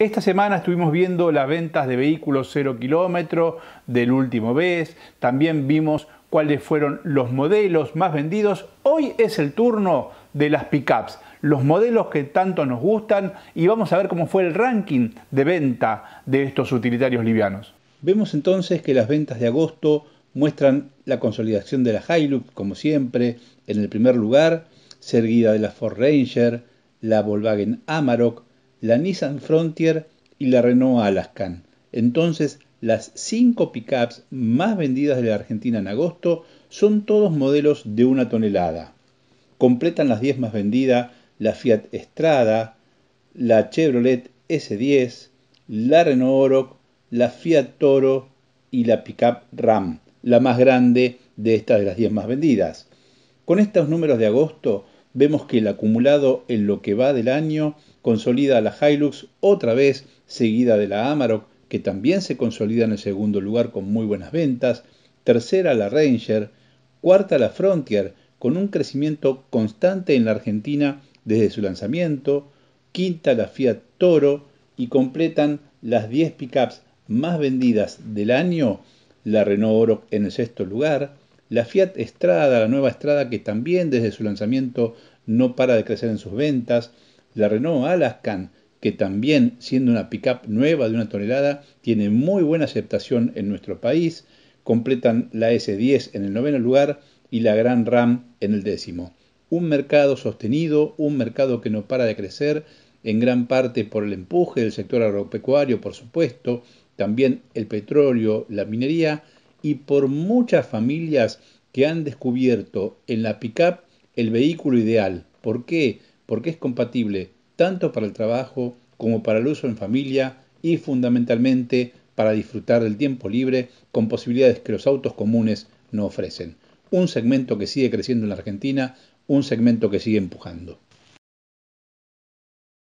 Esta semana estuvimos viendo las ventas de vehículos 0 kilómetro del último mes, también vimos cuáles fueron los modelos más vendidos. Hoy es el turno de las pickups, los modelos que tanto nos gustan y vamos a ver cómo fue el ranking de venta de estos utilitarios livianos. Vemos entonces que las ventas de agosto muestran la consolidación de la Hilux como siempre, en el primer lugar, seguida de la Ford Ranger, la Volkswagen Amarok, la Nissan Frontier y la Renault Alaskan. Entonces, las cinco pickups más vendidas de la Argentina en agosto son todos modelos de una tonelada. Completan las 10 más vendidas la Fiat Strada, la Chevrolet S10, la Renault Oroc, la Fiat Toro y la pickup Ram, la más grande de estas de las 10 más vendidas. Con estos números de agosto vemos que el acumulado en lo que va del año consolida a la Hilux otra vez seguida de la Amarok, que también se consolida en el segundo lugar con muy buenas ventas, tercera la Ranger, cuarta la Frontier, con un crecimiento constante en la Argentina desde su lanzamiento, quinta la Fiat Toro y completan las 10 pickups más vendidas del año, la Renault Oro en el sexto lugar, la Fiat estrada la nueva estrada que también desde su lanzamiento no para de crecer en sus ventas. La Renault Alaskan, que también siendo una pickup nueva de una tonelada, tiene muy buena aceptación en nuestro país. Completan la S10 en el noveno lugar y la Gran Ram en el décimo. Un mercado sostenido, un mercado que no para de crecer, en gran parte por el empuje del sector agropecuario, por supuesto, también el petróleo, la minería, y por muchas familias que han descubierto en la pickup el vehículo ideal. ¿Por qué? Porque es compatible tanto para el trabajo como para el uso en familia y fundamentalmente para disfrutar del tiempo libre con posibilidades que los autos comunes no ofrecen. Un segmento que sigue creciendo en la Argentina, un segmento que sigue empujando.